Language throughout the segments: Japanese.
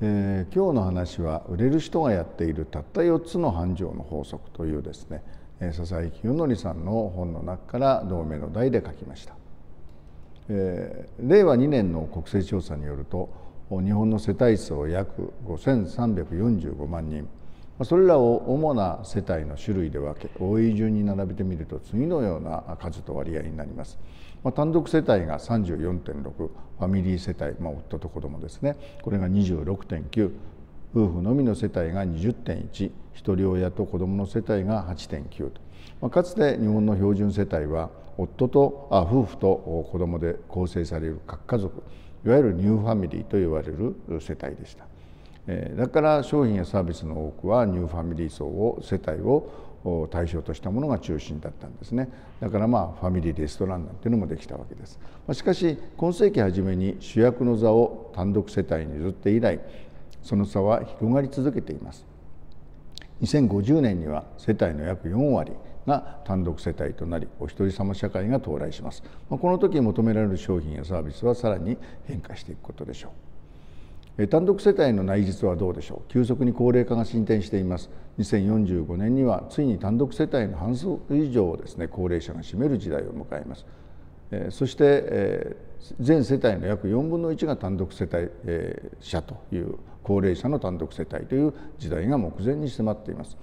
えー、今日の話は売れる人がやっているたった4つの繁盛の法則というですね、えー、笹井清則さんの本の中から同盟の題で書きました、えー、令和2年の国勢調査によると日本の世帯数は約5345万人それらを主な世帯の種類で分け多い順に並べてみると次のような数と割合になります。まあ、単独世帯が34.6ファミリー世帯、まあ、夫と子供ですねこれが26.9夫婦のみの世帯が20.1一人親と子供の世帯が8.9と、まあ、かつて日本の標準世帯は夫とあ夫婦と子供で構成される各家族いわゆるニューファミリーと呼われる世帯でした。だから商品やサービスの多くはニューファミリー層を世帯を対象としたものが中心だったんですねだからまあファミリーレストランなんていうのもできたわけですしかし今世紀初めに主役の座を単独世帯に譲って以来その差は広がり続けています2050年には世帯の約4割が単独世帯となりお一人様社会が到来しますこの時求められる商品やサービスはさらに変化していくことでしょう単独世帯の内実はどうでしょう急速に高齢化が進展しています2045年にはついに単独世帯の半数以上をですね高齢者が占める時代を迎えますそして全世帯の約4分の1が単独世帯者という高齢者の単独世帯という時代が目前に迫っています。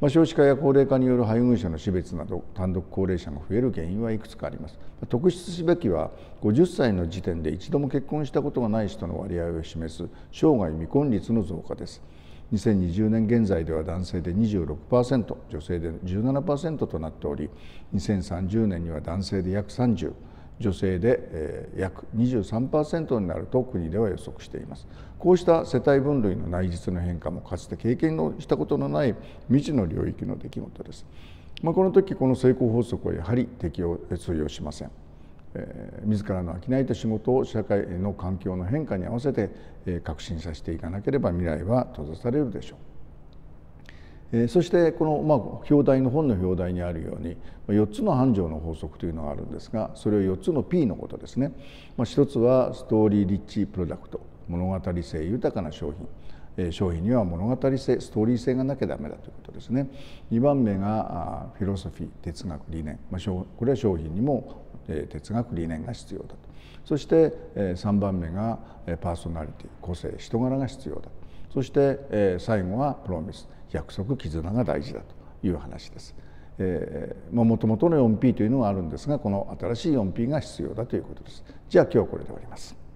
まあ、少子化や高齢化による配偶者の死別など単独高齢者が増える原因はいくつかあります特筆すべきは50歳の時点で一度も結婚したことがない人の割合を示す生涯未婚率の増加です2020年現在では男性で26%女性で17%となっており2030年には男性で約30女性で約23%になると国では予測していますこうした世帯分類の内実の変化もかつて経験をしたことのない未知の領域の出来事です、まあ、この時この成功法則はやはり適用通用しませんえ自らの商いた仕事を社会の環境の変化に合わせて、えー、革新させていかなければ未来は閉ざされるでしょう。えそしてこの、まあ、表題の本の表題にあるように4つの繁盛の法則というのがあるんですがそれを4つの P のことですね、まあ、1つはストーリーリッチプロダクト物語性豊かな商品、え商品には物語性ストーリー性がなきゃダメだということですね2番目がフィロソフィー哲学理念、まあ、これは商品にも、え哲学理念が必要だとそして、え3番目がパーソナリティ個性人柄が必要だと。そして、えー、最後はプロミス約束絆が大事だという話です。えもともとの 4P というのがあるんですがこの新しい 4P が必要だということです。じゃあ今日これで終わります。